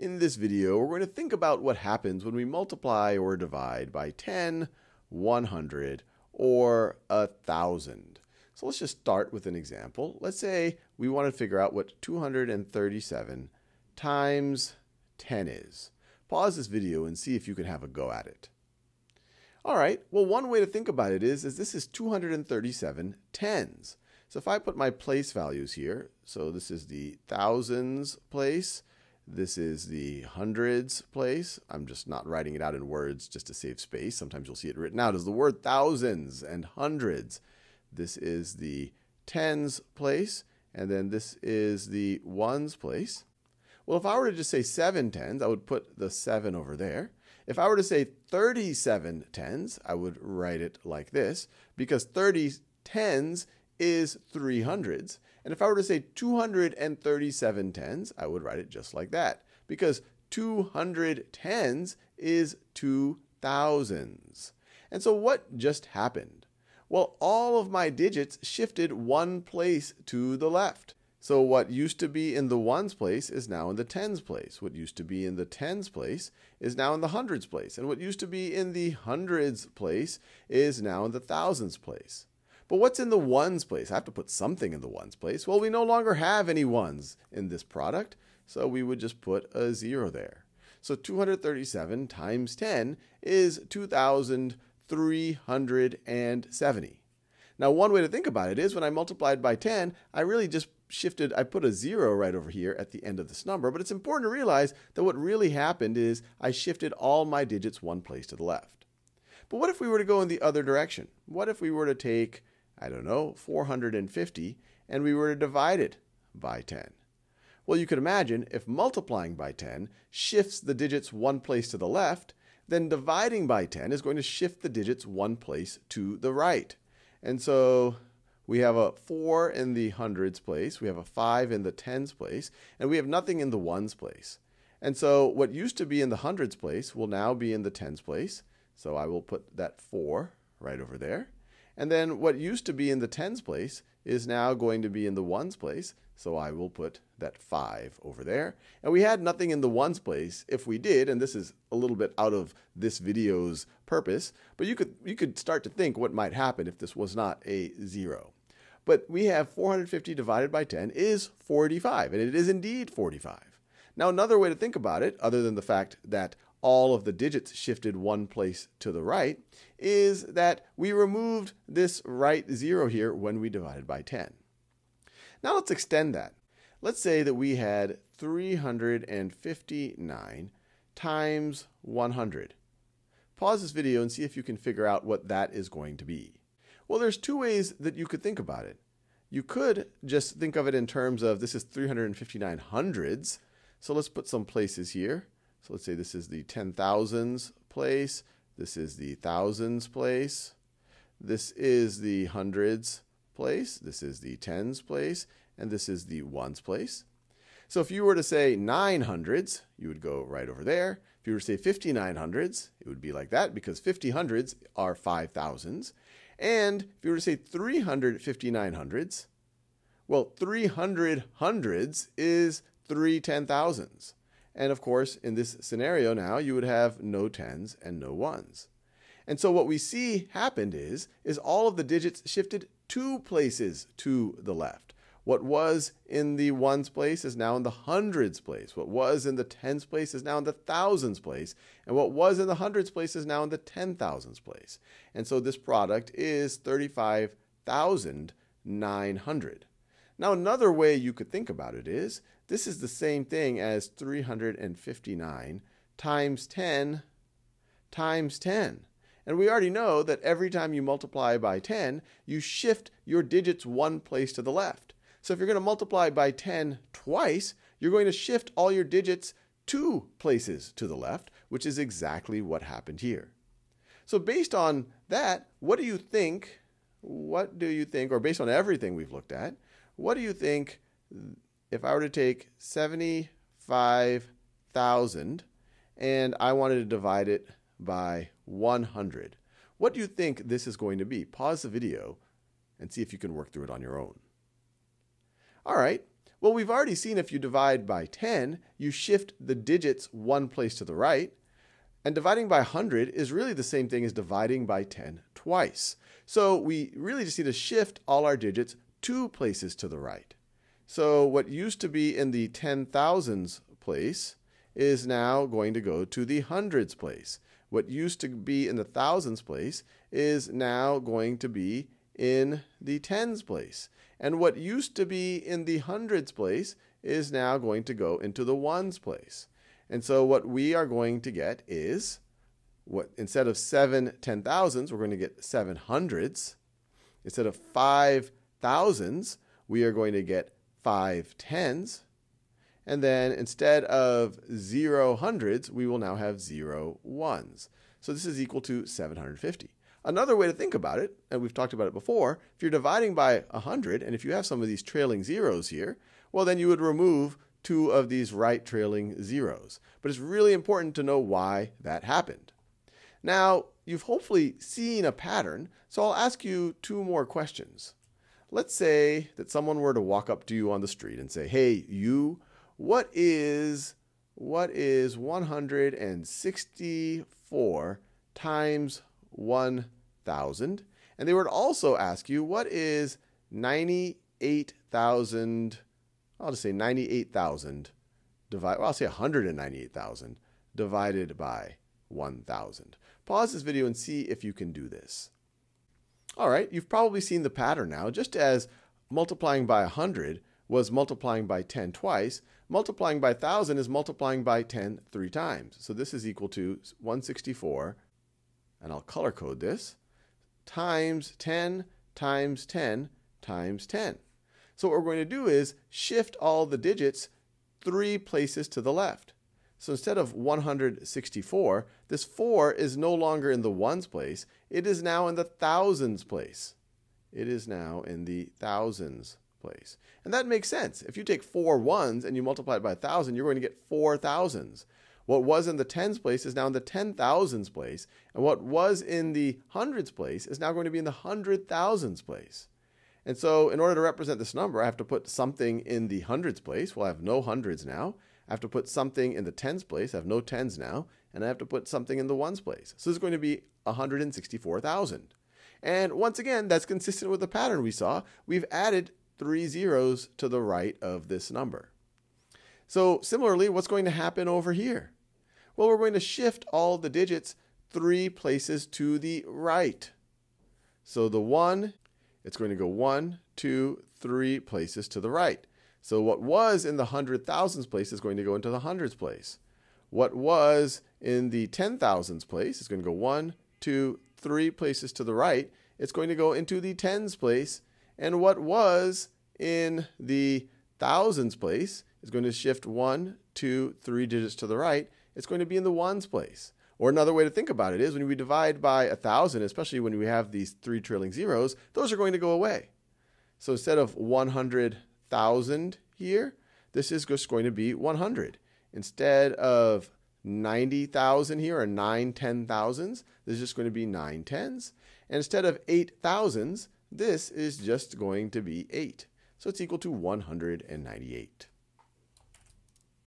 In this video, we're going to think about what happens when we multiply or divide by 10, 100, or 1,000. So let's just start with an example. Let's say we want to figure out what 237 times 10 is. Pause this video and see if you can have a go at it. All right, well, one way to think about it is, is this is 237 tens. So if I put my place values here, so this is the thousands place, this is the hundreds place. I'm just not writing it out in words just to save space. Sometimes you'll see it written out as the word thousands and hundreds. This is the tens place. And then this is the ones place. Well, if I were to just say seven tens, I would put the seven over there. If I were to say 37 tens, I would write it like this because 30 tens is 300s. And if I were to say 237 tens, I would write it just like that because 200 tens is two thousands. And so what just happened? Well, all of my digits shifted one place to the left. So what used to be in the ones place is now in the tens place. What used to be in the tens place is now in the hundreds place. And what used to be in the hundreds place is now in the thousands place. But what's in the ones place? I have to put something in the ones place. Well, we no longer have any ones in this product, so we would just put a zero there. So 237 times 10 is 2,370. Now, one way to think about it is when I multiplied by 10, I really just shifted, I put a zero right over here at the end of this number, but it's important to realize that what really happened is I shifted all my digits one place to the left. But what if we were to go in the other direction? What if we were to take I don't know, 450, and we were to divide it by 10. Well, you could imagine if multiplying by 10 shifts the digits one place to the left, then dividing by 10 is going to shift the digits one place to the right. And so we have a 4 in the hundreds place, we have a 5 in the tens place, and we have nothing in the ones place. And so what used to be in the hundreds place will now be in the tens place. So I will put that 4 right over there. And then what used to be in the tens place is now going to be in the ones place. So I will put that 5 over there. And we had nothing in the ones place. If we did, and this is a little bit out of this video's purpose, but you could, you could start to think what might happen if this was not a 0. But we have 450 divided by 10 is 45, and it is indeed 45. Now, another way to think about it, other than the fact that all of the digits shifted one place to the right is that we removed this right zero here when we divided by 10. Now let's extend that. Let's say that we had 359 times 100. Pause this video and see if you can figure out what that is going to be. Well, there's two ways that you could think about it. You could just think of it in terms of this is 359 hundreds. So let's put some places here. So let's say this is the 10,000s place. This is the thousands place. This is the hundreds place. This is the tens place. And this is the ones place. So if you were to say 900s, you would go right over there. If you were to say 5900s, it would be like that because 50 hundreds are 5000s. And if you were to say three hundred fifty-nine hundreds, well, 300 hundreds is three 10,000s. And of course, in this scenario now, you would have no 10s and no 1s. And so what we see happened is, is all of the digits shifted two places to the left. What was in the ones place is now in the hundreds place. What was in the tens place is now in the thousands place. And what was in the hundreds place is now in the ten thousands place. And so this product is 35,900. Now, another way you could think about it is this is the same thing as 359 times 10 times 10. And we already know that every time you multiply by 10, you shift your digits one place to the left. So if you're going to multiply by 10 twice, you're going to shift all your digits two places to the left, which is exactly what happened here. So based on that, what do you think? What do you think, or based on everything we've looked at, what do you think if I were to take 75,000 and I wanted to divide it by 100, what do you think this is going to be? Pause the video and see if you can work through it on your own. All right. Well, we've already seen if you divide by 10, you shift the digits one place to the right. And dividing by 100 is really the same thing as dividing by 10 twice. So we really just need to shift all our digits two places to the right. So what used to be in the 10,000s place is now going to go to the hundreds place. What used to be in the thousands place is now going to be in the tens place. And what used to be in the hundreds place is now going to go into the ones place. And so what we are going to get is what instead of seven ten thousands, we're going to get seven hundreds. Instead of five thousands, we are going to get five tens. And then instead of zero hundreds, we will now have zero ones. So this is equal to 750. Another way to think about it, and we've talked about it before, if you're dividing by 100, and if you have some of these trailing zeros here, well, then you would remove two of these right trailing zeros. But it's really important to know why that happened. Now, you've hopefully seen a pattern, so I'll ask you two more questions. Let's say that someone were to walk up to you on the street and say, "Hey, you, what is what is 164 times 1000?" And they would also ask you, "What is 98,000 I'll just say 98,000 divided. well, I'll say 198,000 divided by 1,000. Pause this video and see if you can do this. All right, you've probably seen the pattern now. Just as multiplying by 100 was multiplying by 10 twice, multiplying by 1,000 is multiplying by 10 three times. So this is equal to 164, and I'll color code this, times 10 times 10 times 10. So what we're going to do is shift all the digits three places to the left. So instead of 164, this 4 is no longer in the ones place. It is now in the thousands place. It is now in the thousands place. And that makes sense. If you take four ones and you multiply it by 1,000, you're going to get four thousands. What was in the tens place is now in the ten thousands place. And what was in the hundreds place is now going to be in the hundred thousands place. And so in order to represent this number, I have to put something in the hundreds place. Well, I have no hundreds now. I have to put something in the tens place. I have no tens now, and I have to put something in the ones place. So this is going to be 164,000. And once again, that's consistent with the pattern we saw. We've added three zeros to the right of this number. So similarly, what's going to happen over here? Well, we're going to shift all the digits three places to the right. So the 1, it's going to go one, two, three places to the right. So what was in the hundred thousands place is going to go into the hundreds place. What was in the ten thousands place is going to go one, two, three places to the right. It's going to go into the tens place. And what was in the thousands place is going to shift one, two, three digits to the right. It's going to be in the ones place. Or another way to think about it is when we divide by a thousand, especially when we have these three trailing zeros, those are going to go away. So instead of 100 thousand here, this is just going to be 100. Instead of 90,000 here, or nine ten thousands, this is just going to be nine tens. And instead of eight thousands, this is just going to be eight. So it's equal to 198.